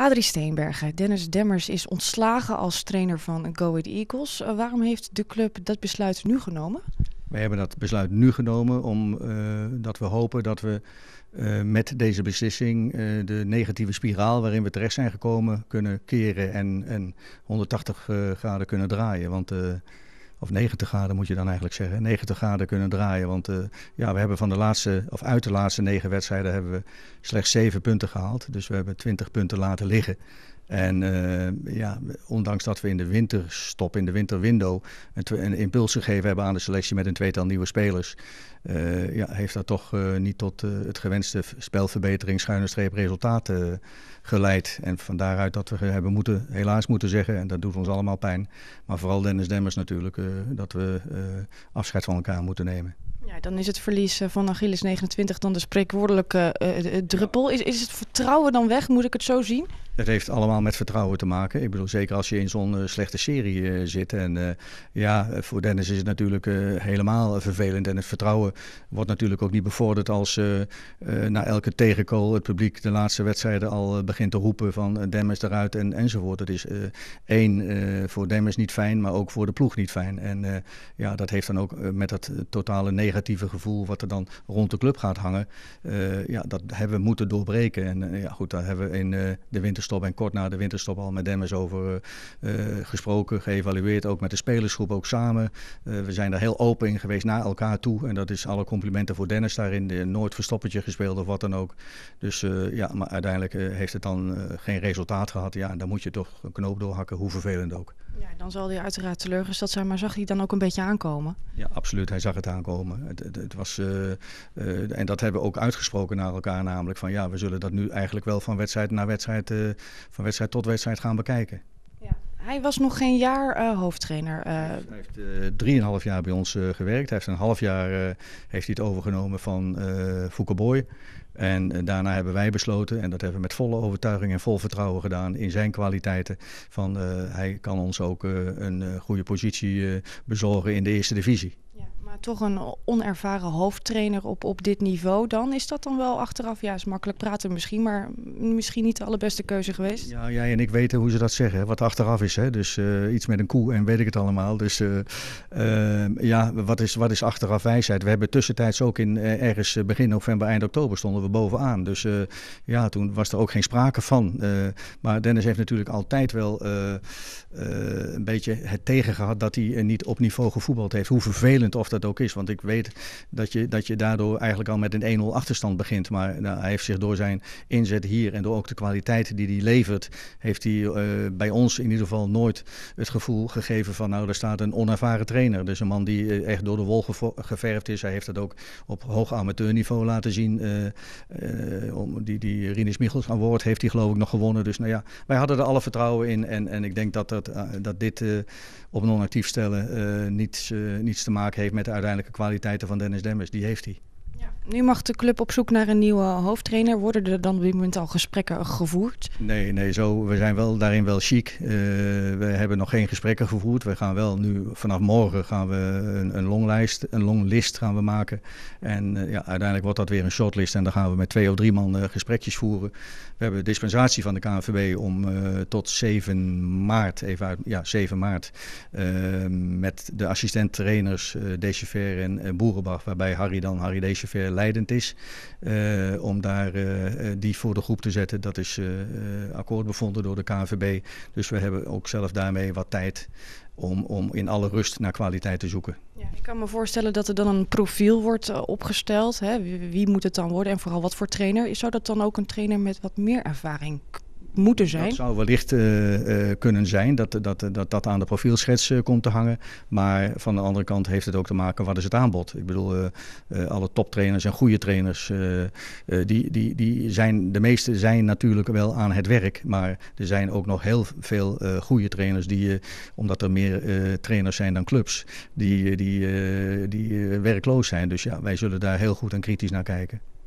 Adrie Steenbergen, Dennis Demmers is ontslagen als trainer van Go Ahead Eagles. Eh, waarom heeft de club dat besluit nu genomen? Wij hebben dat besluit nu genomen omdat eh, we hopen dat we eh, met deze beslissing de negatieve spiraal waarin we terecht zijn gekomen kunnen keren en, 180 graden kunnen draaien. Want of 90 graden moet je dan eigenlijk zeggen, 90 graden kunnen draaien. Want eh, ja, we hebben van de laatste, of uit de laatste negen wedstrijden hebben we slechts 7 punten gehaald. Dus we hebben 20 punten laten liggen. En eh, ja, ondanks dat we in de winterstop, in de winterwindow, een, een impuls gegeven hebben aan de selectie met een tweetal nieuwe spelers, eh, ja, heeft dat toch eh, niet tot het gewenste spelverbetering, schuine streep resultaten geleid. En van daaruit dat we hebben moeten, helaas moeten zeggen, en dat doet ons allemaal pijn, maar vooral Dennis Demmers natuurlijk, dat we afscheid van elkaar moeten nemen. Ja, dan is het verlies eh, van Achilles 29 dan de spreekwoordelijke eh, eh, druppel. Is, is het vertrouwen dan weg? Moet ik het zo zien? Het heeft allemaal met vertrouwen te maken. Ik bedoel, zeker als je in zo'n slechte serie zit. En ja, voor Dennis is het natuurlijk helemaal vervelend. En het vertrouwen wordt natuurlijk ook niet bevorderd als na elke tegenkool het publiek de laatste wedstrijden al begint te roepen van Demmers eruit en, enzovoort. Het is één voor Demmers niet fijn, maar ook voor de ploeg niet fijn. En ja, dat heeft dan ook met dat totale negatieve gevoel wat er dan rond de club gaat hangen, eh, ja, dat hebben we moeten doorbreken. En eh, ja, goed, daar hebben we in eh, de winterstop en kort na de winterstop al met Dennis over gesproken, geëvalueerd, ook met de spelersgroep, ook samen. we zijn daar heel open in geweest naar elkaar toe. En dat is alle complimenten voor Dennis daarin. Nooit verstoppertje gespeeld of wat dan ook. Dus ja, maar uiteindelijk heeft het dan geen resultaat gehad. Ja, en dan moet je toch een knoop doorhakken, hoe vervelend ook. Ja, dan zal hij uiteraard teleurgesteld zijn, maar zag hij dan ook een beetje aankomen? Ja, absoluut. Hij zag het aankomen. Het, het, was, eh, eh, en dat hebben we ook uitgesproken naar elkaar, namelijk van ja, we zullen dat nu eigenlijk wel van wedstrijd naar wedstrijd, eh, van wedstrijd tot wedstrijd gaan bekijken. Hij was nog geen jaar eh, hoofdtrainer. Eh. Hij heeft uh, drieënhalf jaar bij ons gewerkt. Hij heeft een half jaar heeft hij het overgenomen van uh, Foucault En daarna hebben wij besloten, en dat hebben we met volle overtuiging en vol vertrouwen gedaan in zijn kwaliteiten. Van hij kan ons ook een goede positie bezorgen in de eerste divisie. Maar toch een onervaren hoofdtrainer op, op dit niveau, dan is dat dan wel achteraf, ja, is makkelijk praten misschien, maar misschien niet de allerbeste keuze geweest. Ja, jij en ik weten hoe ze dat zeggen, wat achteraf is. Hè? Dus eh, iets met een koe en weet ik het allemaal. Dus eh, eh, ja, wat is, wat is achteraf wijsheid? We hebben tussentijds ook in ergens begin november, eind oktober stonden we bovenaan. Dus ja, toen was er ook geen sprake van. maar Dennis heeft natuurlijk altijd wel een beetje het tegen gehad dat hij niet op niveau gevoetbald heeft. Hoe vervelend of dat dat ook is. Want ik weet dat je, dat je daardoor eigenlijk al met een 1-0 achterstand begint. Maar nou, hij heeft zich door zijn inzet hier en door ook de kwaliteit die hij levert, heeft hij eh, bij ons in ieder geval nooit het gevoel gegeven van nou, daar staat een onervaren trainer. Dus een man die eh, echt door de wol geverfd is. Hij heeft dat ook op hoog amateurniveau laten zien. Eh, om die, die Rinus Michels woord heeft hij geloof ik nog gewonnen. Dus nou ja, wij hadden er alle vertrouwen in. En, en ik denk dat, dat, dat dit op non-actief stellen niets, niets te maken heeft met de uiteindelijke kwaliteiten van Dennis Demmers. Die heeft hij. Nu mag de club op zoek naar een nieuwe hoofdtrainer. Worden er dan op dit moment al gesprekken gevoerd? Nee, nee zo, we zijn wel, daarin wel chic. Eh, we hebben nog geen gesprekken gevoerd. We gaan wel nu, vanaf morgen gaan we een, een longlijst, een longlist gaan we maken. En eh, ja, uiteindelijk wordt dat weer een shortlist. En dan gaan we met twee of drie man eh, gesprekjes voeren. We hebben dispensatie van de KNVB om tot 7 maart, even uit, ja, 7 maart, met de assistent trainers uh, en, Boerenbach, waarbij Harry dan, Harry Dechever leidend is. Eh, om daar eh, eh, die voor de groep te zetten, dat is akkoord bevonden door de KNVB. Dus we hebben ook zelf daarmee wat tijd om, om in alle rust naar kwaliteit te zoeken. Ja, ik kan me voorstellen dat er dan een profiel wordt opgesteld. Hè? Wie, moet het dan worden en vooral wat voor trainer? Zou dat dan ook een trainer met wat meer ervaring moeten zijn? Dat zou wellicht uh, kunnen zijn dat dat, dat dat aan de profielschets eh, komt te hangen. Maar van de andere kant heeft het ook te maken wat is het aanbod. Ik bedoel, alle toptrainers en goede trainers, die, die, die zijn, de meeste zijn natuurlijk wel aan het werk. Maar er zijn ook nog heel veel goede trainers die, omdat er meer trainers zijn dan clubs, die, die, die werkloos zijn. Dus ja, wij zullen daar heel goed en kritisch naar kijken.